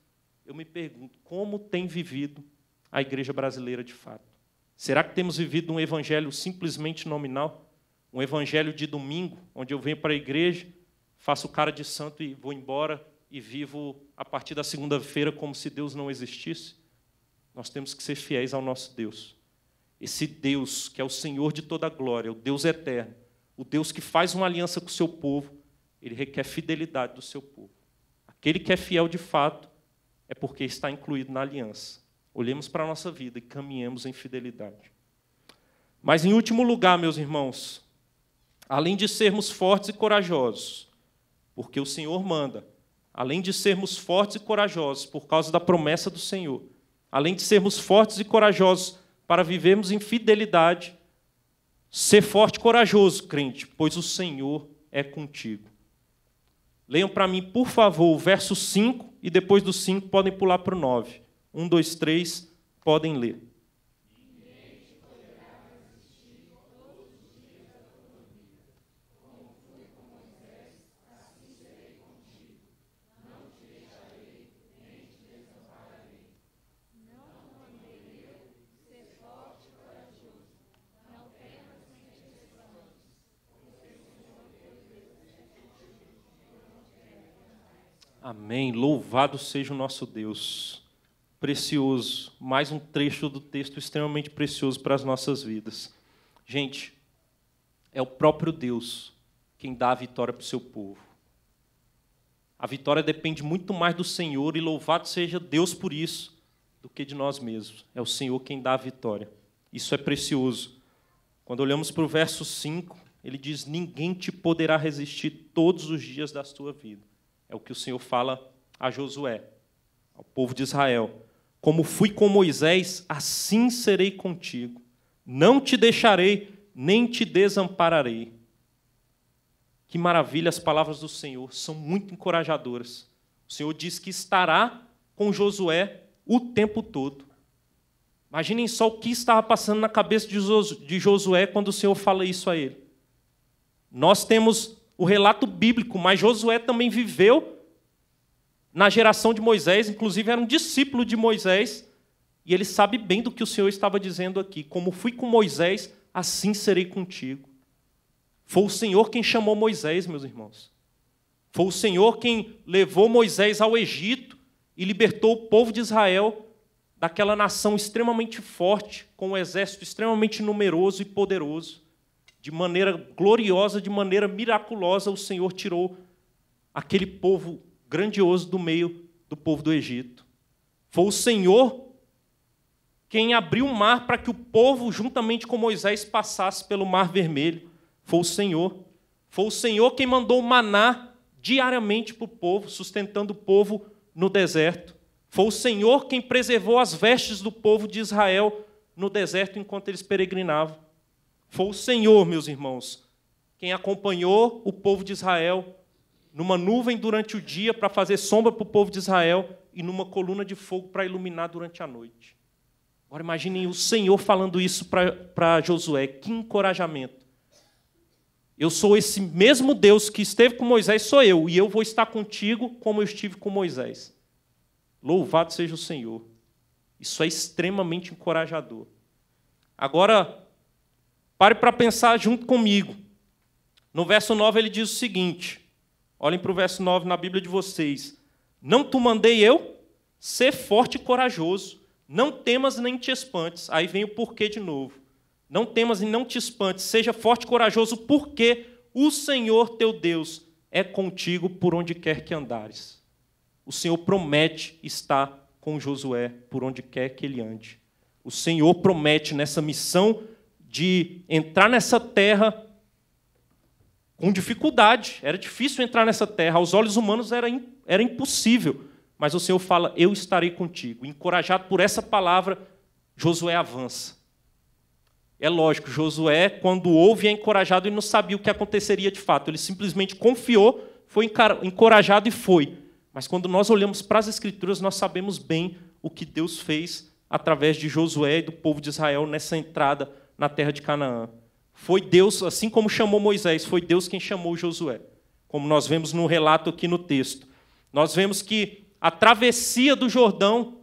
eu me pergunto, como tem vivido a igreja brasileira de fato? Será que temos vivido um evangelho simplesmente nominal? Um evangelho de domingo, onde eu venho para a igreja, faço cara de santo e vou embora e vivo a partir da segunda-feira como se Deus não existisse. Nós temos que ser fiéis ao nosso Deus. Esse Deus que é o Senhor de toda a glória, o Deus eterno, o Deus que faz uma aliança com o seu povo, ele requer fidelidade do seu povo. Aquele que é fiel de fato é porque está incluído na aliança. Olhemos para a nossa vida e caminhemos em fidelidade. Mas, em último lugar, meus irmãos, além de sermos fortes e corajosos, porque o Senhor manda, além de sermos fortes e corajosos por causa da promessa do Senhor, além de sermos fortes e corajosos para vivermos em fidelidade, ser forte e corajoso, crente, pois o Senhor é contigo. Leiam para mim, por favor, o verso 5 e depois do 5 podem pular para o 9. 1, 2, 3, podem ler. Amém. Louvado seja o nosso Deus. Precioso. Mais um trecho do texto extremamente precioso para as nossas vidas. Gente, é o próprio Deus quem dá a vitória para o seu povo. A vitória depende muito mais do Senhor, e louvado seja Deus por isso, do que de nós mesmos. É o Senhor quem dá a vitória. Isso é precioso. Quando olhamos para o verso 5, ele diz: Ninguém te poderá resistir todos os dias da tua vida. É o que o Senhor fala a Josué, ao povo de Israel. Como fui com Moisés, assim serei contigo. Não te deixarei, nem te desampararei. Que maravilha, as palavras do Senhor são muito encorajadoras. O Senhor diz que estará com Josué o tempo todo. Imaginem só o que estava passando na cabeça de Josué quando o Senhor fala isso a ele. Nós temos o relato bíblico, mas Josué também viveu na geração de Moisés, inclusive era um discípulo de Moisés, e ele sabe bem do que o Senhor estava dizendo aqui: como fui com Moisés, assim serei contigo. Foi o Senhor quem chamou Moisés, meus irmãos. Foi o Senhor quem levou Moisés ao Egito e libertou o povo de Israel daquela nação extremamente forte, com um exército extremamente numeroso e poderoso de maneira gloriosa, de maneira miraculosa, o Senhor tirou aquele povo grandioso do meio do povo do Egito. Foi o Senhor quem abriu o mar para que o povo, juntamente com Moisés, passasse pelo Mar Vermelho. Foi o Senhor. Foi o Senhor quem mandou maná diariamente para o povo, sustentando o povo no deserto. Foi o Senhor quem preservou as vestes do povo de Israel no deserto enquanto eles peregrinavam. Foi o Senhor, meus irmãos, quem acompanhou o povo de Israel numa nuvem durante o dia para fazer sombra para o povo de Israel e numa coluna de fogo para iluminar durante a noite. Agora imaginem o Senhor falando isso para Josué. Que encorajamento. Eu sou esse mesmo Deus que esteve com Moisés, sou eu, e eu vou estar contigo como eu estive com Moisés. Louvado seja o Senhor. Isso é extremamente encorajador. Agora, Pare para pensar junto comigo. No verso 9 ele diz o seguinte: olhem para o verso 9 na Bíblia de vocês. Não tu mandei eu? Ser forte e corajoso. Não temas nem te espantes. Aí vem o porquê de novo. Não temas e não te espantes. Seja forte e corajoso, porque o Senhor teu Deus é contigo por onde quer que andares. O Senhor promete estar com Josué por onde quer que ele ande. O Senhor promete nessa missão de entrar nessa terra com dificuldade. Era difícil entrar nessa terra, aos olhos humanos era, era impossível. Mas o Senhor fala: Eu estarei contigo. Encorajado por essa palavra, Josué avança. É lógico, Josué, quando ouve, é encorajado e não sabia o que aconteceria de fato. Ele simplesmente confiou, foi encorajado e foi. Mas quando nós olhamos para as Escrituras, nós sabemos bem o que Deus fez através de Josué e do povo de Israel nessa entrada na terra de Canaã. Foi Deus, assim como chamou Moisés, foi Deus quem chamou Josué, como nós vemos no relato aqui no texto. Nós vemos que a travessia do Jordão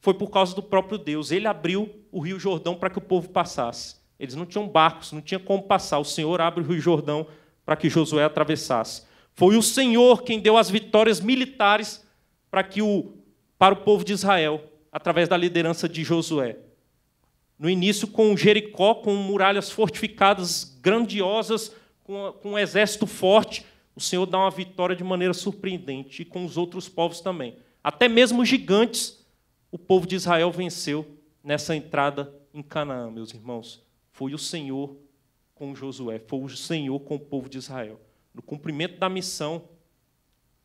foi por causa do próprio Deus. Ele abriu o Rio Jordão para que o povo passasse. Eles não tinham barcos, não tinha como passar. O Senhor abre o Rio Jordão para que Josué atravessasse. Foi o Senhor quem deu as vitórias militares para que o para o povo de Israel através da liderança de Josué no início com Jericó, com muralhas fortificadas grandiosas, com, com um exército forte, o Senhor dá uma vitória de maneira surpreendente, e com os outros povos também. Até mesmo os gigantes, o povo de Israel venceu nessa entrada em Canaã, meus irmãos. Foi o Senhor com Josué, foi o Senhor com o povo de Israel. No cumprimento da missão,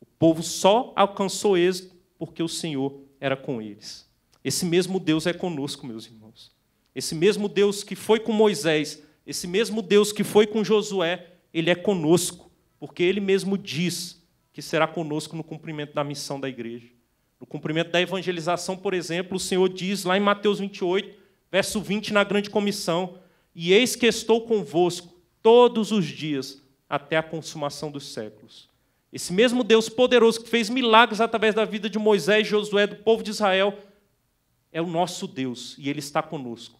o povo só alcançou êxito porque o Senhor era com eles. Esse mesmo Deus é conosco, meus irmãos. Esse mesmo Deus que foi com Moisés, esse mesmo Deus que foi com Josué, ele é conosco, porque ele mesmo diz que será conosco no cumprimento da missão da igreja. No cumprimento da evangelização, por exemplo, o Senhor diz lá em Mateus 28, verso 20, na grande comissão: E eis que estou convosco todos os dias até a consumação dos séculos. Esse mesmo Deus poderoso que fez milagres através da vida de Moisés, Josué, do povo de Israel, é o nosso Deus e ele está conosco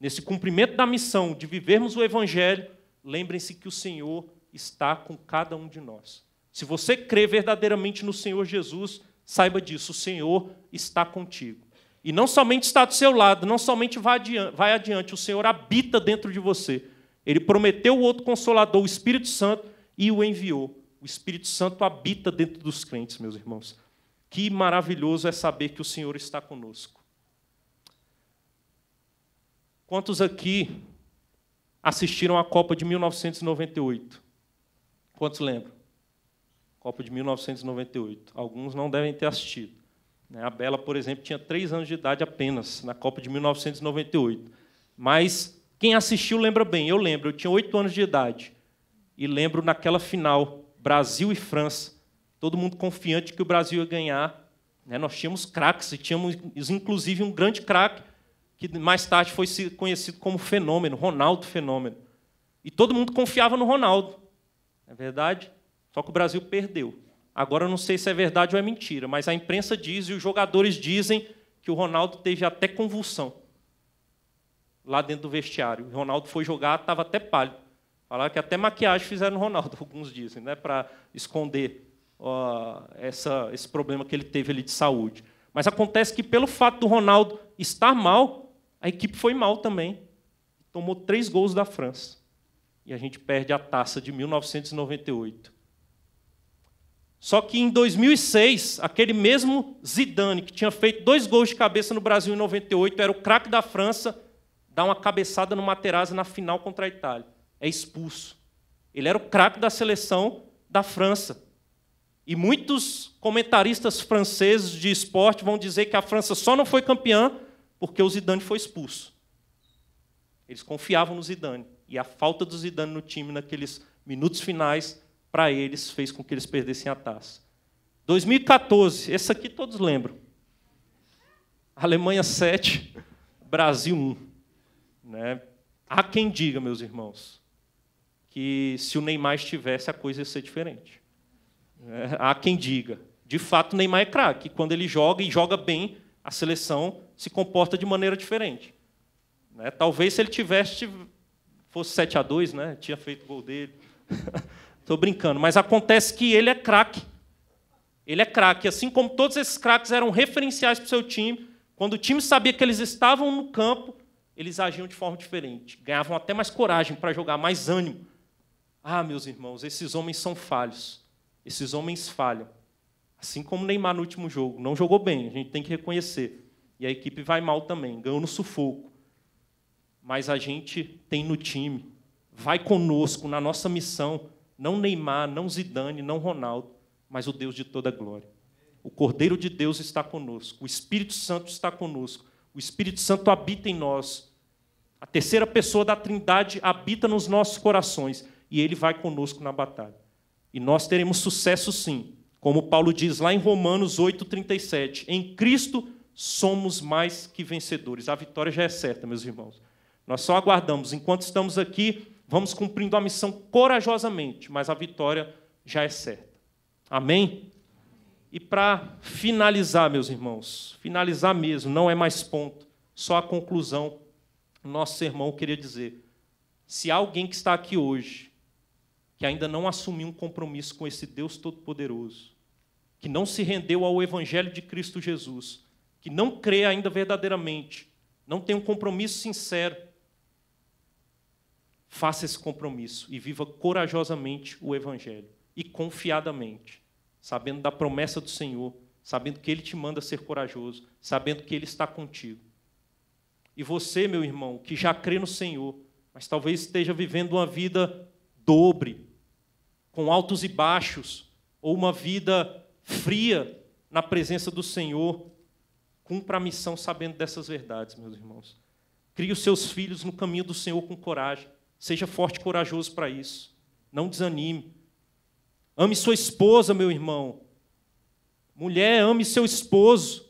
nesse cumprimento da missão de vivermos o Evangelho, lembrem-se que o Senhor está com cada um de nós. Se você crê verdadeiramente no Senhor Jesus, saiba disso, o Senhor está contigo. E não somente está do seu lado, não somente vai adiante, vai adiante o Senhor habita dentro de você. Ele prometeu o outro consolador, o Espírito Santo, e o enviou. O Espírito Santo habita dentro dos crentes, meus irmãos. Que maravilhoso é saber que o Senhor está conosco. Quantos aqui assistiram à Copa de 1998? Quantos lembram? Copa de 1998. Alguns não devem ter assistido. Né? A Bela, por exemplo, tinha três anos de idade apenas na Copa de 1998. Mas quem assistiu lembra bem. Eu lembro, eu tinha oito anos de idade. E lembro naquela final, Brasil e França. Todo mundo confiante que o Brasil ia ganhar. Né? Nós tínhamos craques, e tínhamos inclusive um grande craque que mais tarde foi conhecido como Fenômeno, Ronaldo Fenômeno. E todo mundo confiava no Ronaldo. É verdade? Só que o Brasil perdeu. Agora eu não sei se é verdade ou é mentira, mas a imprensa diz e os jogadores dizem que o Ronaldo teve até convulsão lá dentro do vestiário. O Ronaldo foi jogar, estava até pálido. Falaram que até maquiagem fizeram no Ronaldo, alguns dizem, né, para esconder ó, essa, esse problema que ele teve ali de saúde. Mas acontece que, pelo fato do Ronaldo estar mal, a equipe foi mal também. Tomou três gols da França. E a gente perde a taça de 1998. Só que em 2006, aquele mesmo Zidane, que tinha feito dois gols de cabeça no Brasil em 98, era o craque da França, dá uma cabeçada no Materazzi na final contra a Itália. É expulso. Ele era o craque da seleção da França. E muitos comentaristas franceses de esporte vão dizer que a França só não foi campeã porque o Zidane foi expulso. Eles confiavam no Zidane. E a falta do Zidane no time naqueles minutos finais, para eles, fez com que eles perdessem a taça. 2014, esse aqui todos lembram. Alemanha 7, Brasil 1. Né? Há quem diga, meus irmãos, que se o Neymar estivesse, a coisa ia ser diferente. É, há quem diga. De fato, o Neymar é craque. Quando ele joga e joga bem, a seleção se comporta de maneira diferente. Né? Talvez se ele tivesse fosse 7 a 2, né? Tinha feito gol dele. Estou brincando, mas acontece que ele é craque. Ele é craque, assim como todos esses craques eram referenciais para o seu time. Quando o time sabia que eles estavam no campo, eles agiam de forma diferente, ganhavam até mais coragem para jogar, mais ânimo. Ah, meus irmãos, esses homens são falhos. Esses homens falham. Assim como o Neymar no último jogo. Não jogou bem, a gente tem que reconhecer. E a equipe vai mal também, ganhou no sufoco. Mas a gente tem no time, vai conosco na nossa missão, não Neymar, não Zidane, não Ronaldo, mas o Deus de toda glória. O Cordeiro de Deus está conosco, o Espírito Santo está conosco, o Espírito Santo habita em nós. A terceira pessoa da Trindade habita nos nossos corações e ele vai conosco na batalha. E nós teremos sucesso sim, como Paulo diz lá em Romanos 8,37, em Cristo somos mais que vencedores. A vitória já é certa, meus irmãos. Nós só aguardamos. Enquanto estamos aqui, vamos cumprindo a missão corajosamente, mas a vitória já é certa. Amém? E para finalizar, meus irmãos, finalizar mesmo, não é mais ponto, só a conclusão. Nosso sermão queria dizer: se há alguém que está aqui hoje, que ainda não assumiu um compromisso com esse Deus Todo-Poderoso, que não se rendeu ao Evangelho de Cristo Jesus, que não crê ainda verdadeiramente, não tem um compromisso sincero, faça esse compromisso e viva corajosamente o Evangelho e confiadamente, sabendo da promessa do Senhor, sabendo que Ele te manda ser corajoso, sabendo que Ele está contigo. E você, meu irmão, que já crê no Senhor, mas talvez esteja vivendo uma vida dobre, com altos e baixos, ou uma vida fria na presença do Senhor. Cumpra a missão sabendo dessas verdades, meus irmãos. Crie os seus filhos no caminho do Senhor com coragem. Seja forte e corajoso para isso. Não desanime. Ame sua esposa, meu irmão. Mulher, ame seu esposo.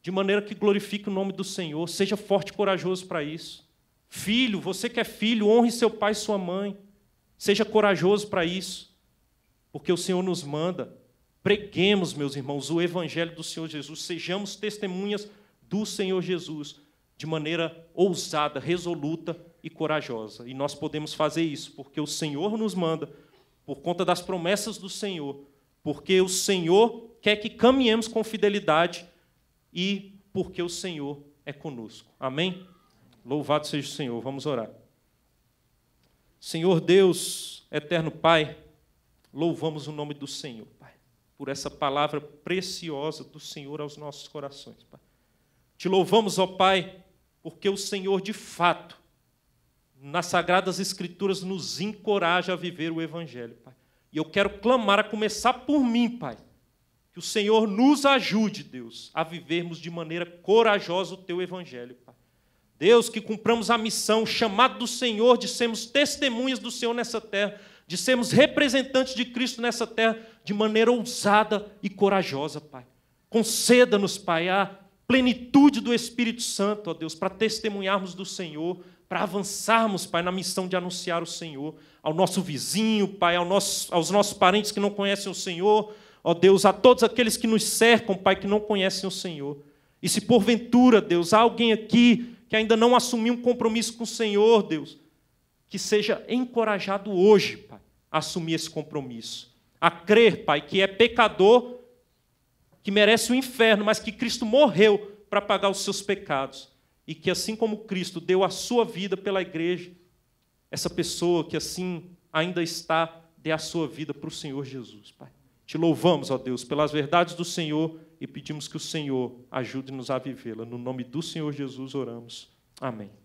De maneira que glorifique o nome do Senhor. Seja forte e corajoso para isso. Filho, você que é filho, honre seu pai e sua mãe. Seja corajoso para isso porque o Senhor nos manda. Preguemos, meus irmãos, o evangelho do Senhor Jesus, sejamos testemunhas do Senhor Jesus de maneira ousada, resoluta e corajosa. E nós podemos fazer isso porque o Senhor nos manda, por conta das promessas do Senhor, porque o Senhor quer que caminhemos com fidelidade e porque o Senhor é conosco. Amém? Louvado seja o Senhor. Vamos orar. Senhor Deus, eterno Pai, Louvamos o nome do Senhor, Pai, por essa palavra preciosa do Senhor aos nossos corações, Pai. Te louvamos, ó Pai, porque o Senhor, de fato, nas Sagradas Escrituras, nos encoraja a viver o Evangelho, Pai. E eu quero clamar a começar por mim, Pai, que o Senhor nos ajude, Deus, a vivermos de maneira corajosa o teu Evangelho, Pai. Deus, que cumpramos a missão, o chamado do Senhor de sermos testemunhas do Senhor nessa terra, de sermos representantes de Cristo nessa terra de maneira ousada e corajosa, Pai. Conceda-nos, Pai, a plenitude do Espírito Santo, ó Deus, para testemunharmos do Senhor, para avançarmos, Pai, na missão de anunciar o Senhor ao nosso vizinho, Pai, ao nosso, aos nossos parentes que não conhecem o Senhor, ó Deus, a todos aqueles que nos cercam, Pai, que não conhecem o Senhor. E se porventura, Deus, há alguém aqui que ainda não assumiu um compromisso com o Senhor, Deus, que seja encorajado hoje, Pai, a assumir esse compromisso, a crer, Pai, que é pecador, que merece o inferno, mas que Cristo morreu para pagar os seus pecados, e que assim como Cristo deu a sua vida pela igreja, essa pessoa que assim ainda está dê a sua vida para o Senhor Jesus, Pai. Te louvamos, ó Deus, pelas verdades do Senhor e pedimos que o Senhor ajude-nos a vivê-la. No nome do Senhor Jesus oramos. Amém.